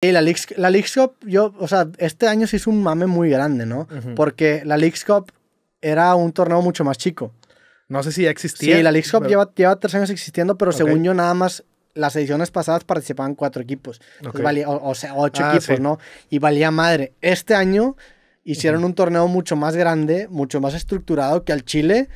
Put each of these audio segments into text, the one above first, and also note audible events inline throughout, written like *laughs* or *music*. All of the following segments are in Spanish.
Y la League Cup, yo, o sea, este año se hizo un mame muy grande, ¿no? Porque la League Cup era un torneo mucho más chico. No sé si existía. Sí, la League Cup lleva, tres años existiendo, pero según yo nada más las ediciones pasadas participaban cuatro equipos. o, sea, ocho ah, equipos, ¿no? Y valía madre. Este año hicieron un torneo mucho más grande, mucho más estructurado que al Chile.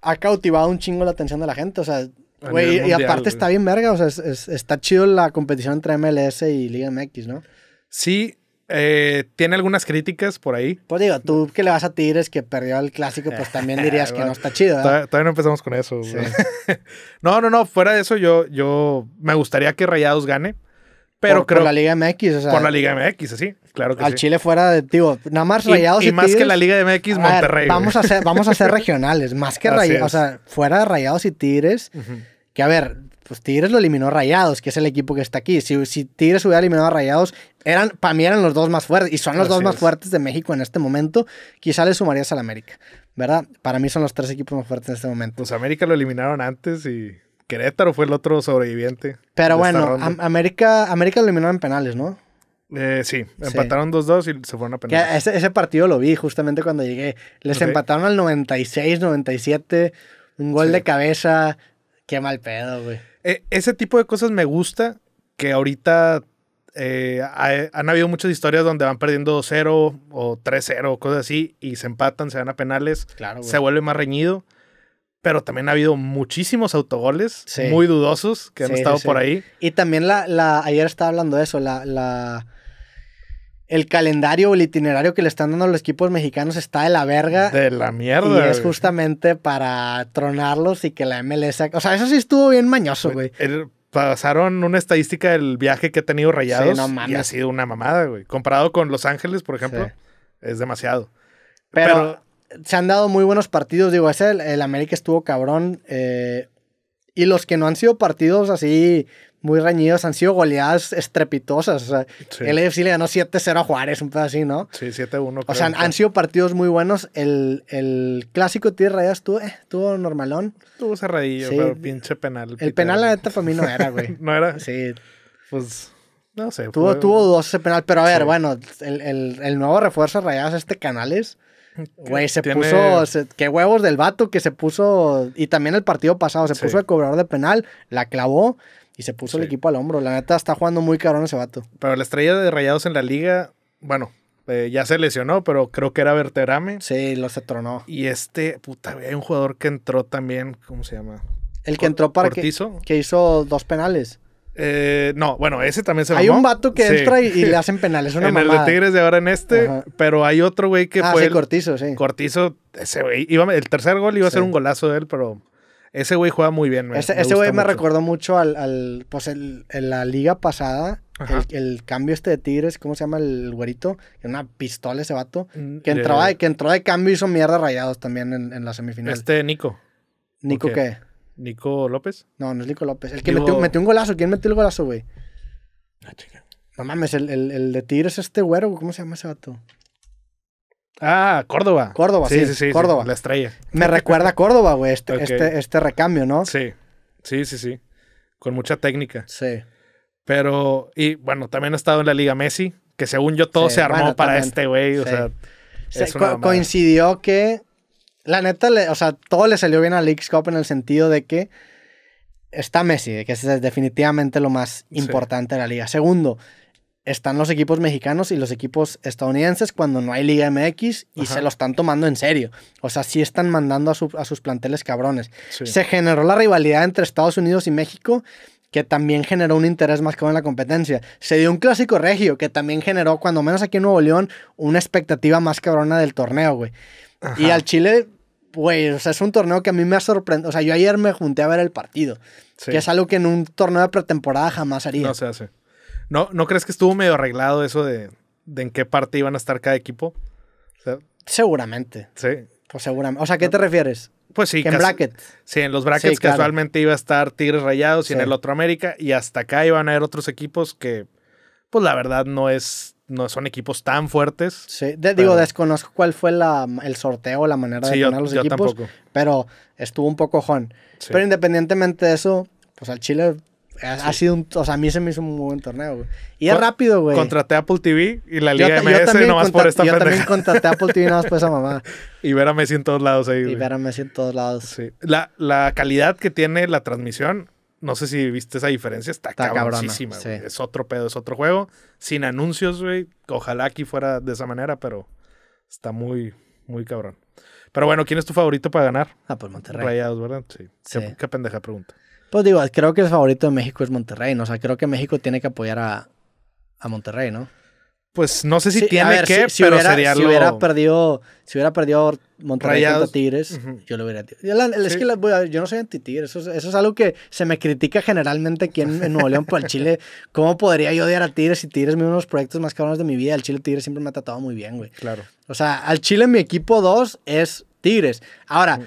Ha cautivado un chingo la atención de la gente. O sea, Güey, y aparte está bien verga, o sea, está chido la competición entre MLS y Liga MX, ¿no? Sí, eh, tiene algunas críticas por ahí. Pues digo, tú que le vas a Tigres que perdió el clásico, pues también dirías que *laughs* no está chido. ¿eh? Todavía no empezamos con eso. güey. *laughs* no, no, no, fuera de eso yo, yo me gustaría que Rayados gane. Pero creo. la Liga MX, o sea. Por la Liga MX, así, claro que al sí. Al Chile fuera de. Digo, nada más Rayados y, Tigres... y más que la Liga MX, Monterrey. vamos, a ser, vamos a ser regionales, más que *laughs* Rayados. O sea, fuera de Rayados y Tigres. Que a ver, pues Tigres lo eliminó Rayados, que es el equipo que está aquí. Si, si Tigres hubiera eliminado a Rayados, eran, para mí eran los dos más fuertes y son los dos más fuertes de México en este momento. Quizá le sumarías al América, ¿verdad? Para mí son los tres equipos más fuertes en este momento. Pues América lo eliminaron antes y Querétaro fue el otro sobreviviente. Pero bueno, América, América lo eliminaron en penales, ¿no? Eh, sí, empataron 2-2 y se fueron a penales. Ese, partido lo vi justamente cuando llegué. Les empataron al 96, 97, un gol de cabeza, Qué mal pedo, güey. Eh, ese tipo de cosas me gusta, que ahorita eh, han habido muchas historias donde van perdiendo 0 o 3-0, cosas así, y se empatan, se van a penales, claro, se vuelve más reñido. Pero también ha habido muchísimos autogoles muy dudosos que han estado por ahí. Y también la, la, ayer estaba hablando de eso, la el calendario o el itinerario que le están dando los equipos mexicanos está de la verga. De la mierda. Y es justamente para tronarlos y que la MLS. O sea, eso sí estuvo bien mañoso, güey. Pasaron una estadística del viaje que ha tenido Rayados y ha sido una mamada, güey. Comparado con Los Ángeles, por ejemplo, es demasiado. Pero, se han dado muy buenos partidos. Digo, ese el, el América estuvo cabrón. Eh, y los que no han sido partidos así muy reñidos, han sido goleadas estrepitosas. O sea, El AFC le ganó 7-0 a Juárez, un pedo así, ¿no? Sí, 7-1. O sea, han sido partidos muy buenos. El, el clásico Tigres Rayas tuvo, eh, normalón. Tuvo cerradillo, pero pinche penal. El penal, la neta, para mí no era, güey. *laughs* ¿No era? Sí. Pues. No sé. Tuvo, fue... tuvo penal, pero a ver, bueno, el, el, el nuevo refuerzo es este Canales. Güey, se puso. qué huevos del vato que se puso. Y también el partido pasado, se puso el cobrador de penal, la clavó y se puso el equipo al hombro. La neta está jugando muy cabrón ese vato. Pero la estrella de rayados en la liga, bueno, eh, ya se lesionó, pero creo que era Verterame. Sí, lo se tronó. Y este, puta, hay un jugador que entró también, ¿cómo se llama? El que entró para que hizo dos penales. Eh, no, bueno, ese también se Hay un vato que entra y, le hacen penales. en el de Tigres de ahora en este, pero hay otro güey que ah, fue. Cortizo, sí. Cortizo, ese güey. el tercer gol iba a ser un golazo de él, pero ese güey juega muy bien. ese, güey me recordó mucho al. pues en la liga pasada, el, cambio este de Tigres, ¿cómo se llama el güerito? Una pistola ese vato. Mm, que, entraba, que entró de cambio y hizo mierda rayados también en, la semifinal. Este Nico. ¿Nico qué? ¿Nico López? No, no es Nico López. El que metió, un golazo. ¿Quién metió el golazo, güey? Ah, chica. No mames, el, de tiro es este güero. ¿Cómo se llama ese vato? Ah, Córdoba. Córdoba, sí. Sí, sí, Córdoba. la estrella. Me recuerda a Córdoba, güey, este, este, este, recambio, ¿no? Sí. Sí, sí, sí. Con mucha técnica. Sí. Pero, y bueno, también ha estado en la Liga Messi, que según yo todo se armó para este güey. O sea, coincidió que la neta, o sea, todo le salió bien a x Cup en el sentido de que está Messi, que es definitivamente lo más importante de la liga. Segundo, están los equipos mexicanos y los equipos estadounidenses cuando no hay Liga MX y se lo están tomando en serio. O sea, sí están mandando a, sus planteles cabrones. Se generó la rivalidad entre Estados Unidos y México que también generó un interés más que en la competencia. Se dio un clásico regio, que también generó, cuando menos aquí en Nuevo León, una expectativa más cabrona del torneo, güey. Y al Chile, güey, es un torneo que a mí me ha sorprendido. O sea, yo ayer me junté a ver el partido, que es algo que en un torneo de pretemporada jamás haría. No se hace. ¿No, ¿no crees que estuvo medio arreglado eso de, de en qué parte iban a estar cada equipo? seguramente. Sí. Pues seguramente. O sea, ¿qué te refieres? Pues sí. En brackets. Sí, en los brackets casualmente iba a estar Tigres Rayados y en el otro América. Y hasta acá iban a haber otros equipos que, pues la verdad, no es. No son equipos tan fuertes. Sí, digo, desconozco cuál fue el sorteo, la manera de ganar los equipos. Pero estuvo un poco jón. Pero independientemente de eso, pues al Chile Ah, ha sido un. O sea, a mí se me hizo un muy buen torneo, güey. Y es rápido, güey. Contraté Apple TV y la Liga MS yo nomás por esta Yo también contraté Apple TV nomás por esa mamá. *laughs* Y ver a Messi en todos lados ahí, güey. Y ver a Messi en todos lados. Sí. La, la calidad que tiene la transmisión, no sé si viste esa diferencia, está, está cabrón. Es otro pedo, es otro juego. Sin anuncios, güey. Ojalá aquí fuera de esa manera, pero está muy, muy cabrón. Pero bueno, ¿quién es tu favorito para ganar? Ah, pues Monterrey. Rayados, ¿verdad? Sí. qué pendeja pregunta. Pues digo, creo que el favorito de México es Monterrey, ¿no? O sea, creo que México tiene que apoyar a, Monterrey, ¿no? Pues no sé si tiene que, pero hubiera, sería si Hubiera perdido, si hubiera perdido Monterrey contra Tigres, yo lo hubiera... Yo que yo no soy anti-Tigres. Eso, es, algo que se me critica generalmente aquí en, Nuevo León por el Chile. *laughs* ¿Cómo podría yo odiar a Tigres si Tigres es uno de los proyectos más cabrones de mi vida? El Chile Tigres siempre me ha tratado muy bien, güey. Claro. O sea, al Chile mi equipo 2 es Tigres. Ahora,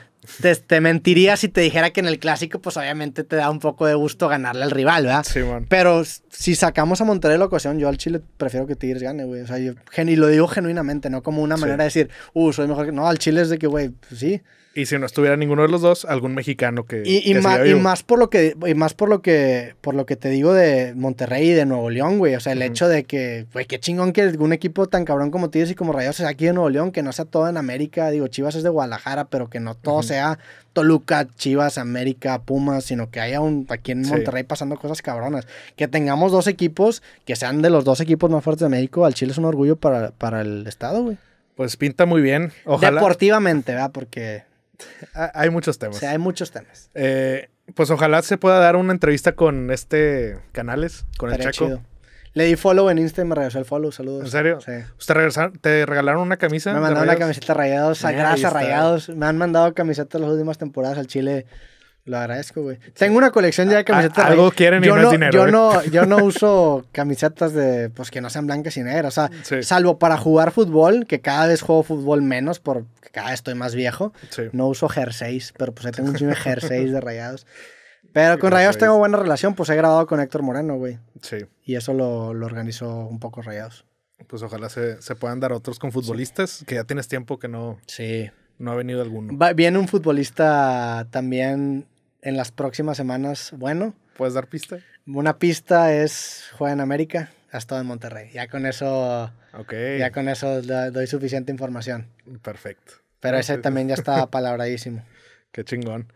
te, mentiría si te dijera que en el clásico, pues obviamente te da un poco de gusto ganarle al rival, ¿verdad? Sí, man. Pero si sacamos a Monterrey la ocasión, yo al Chile prefiero que Tigres gane, güey. O sea, yo, y lo digo genuinamente, no como una manera de decir, uh, soy mejor que. No, al Chile es de que, güey, pues sí. Y si no estuviera ninguno de los dos, algún mexicano que. Y, más por lo que. Y más por lo que. Por lo que te digo de Monterrey y de Nuevo León, güey. O sea, el hecho de que, güey, qué chingón que un equipo tan cabrón como Tigres y como Rayados sea aquí en Nuevo León, que no sea todo en América. Digo, Chivas es de Guadalajara, pero que no todo sea Toluca, Chivas, América, Pumas, sino que haya un. aquí en Monterrey pasando cosas cabronas. Que tengamos dos equipos que sean de los dos equipos más fuertes de México, al Chile es un orgullo para, el Estado, güey. Pues pinta muy bien. Ojalá. Deportivamente, ¿verdad? Porque. hay muchos temas. Sí, hay muchos temas. Eh, pues ojalá se pueda dar una entrevista con este Canales, con el Chaco. Le di follow en Insta y me regresó el follow. Saludos. ¿En serio? Sí. ¿Te regalaron una camisa? Me mandaron una camiseta rayados, a rayados. Me han mandado camisetas las últimas temporadas al Chile. Lo agradezco, güey. Tengo una colección ya de camisetas. algo quieren y no, dinero. Yo, ¿eh? no, *laughs* yo no uso camisetas de, pues, que no sean blancas y negras. O sea, salvo para jugar fútbol, que cada vez juego fútbol menos porque cada vez estoy más viejo. No uso jerseys, pero pues tengo un chingo de jerseys de rayados. *laughs* Pero con Rayados tengo buena relación, pues he grabado con Héctor Moreno, güey. Sí. Y eso lo, lo organizó un poco Rayados. Pues ojalá se, puedan dar otros con futbolistas, que ya tienes tiempo que no. Sí. No ha venido alguno. viene un futbolista también en las próximas semanas bueno. ¿Puedes dar pista? Una pista es Juega en América, hasta en Monterrey. Ya con eso, ok ya con eso doy suficiente información. Perfecto. Pero ese también ya está *laughs* palabradísimo. Qué chingón.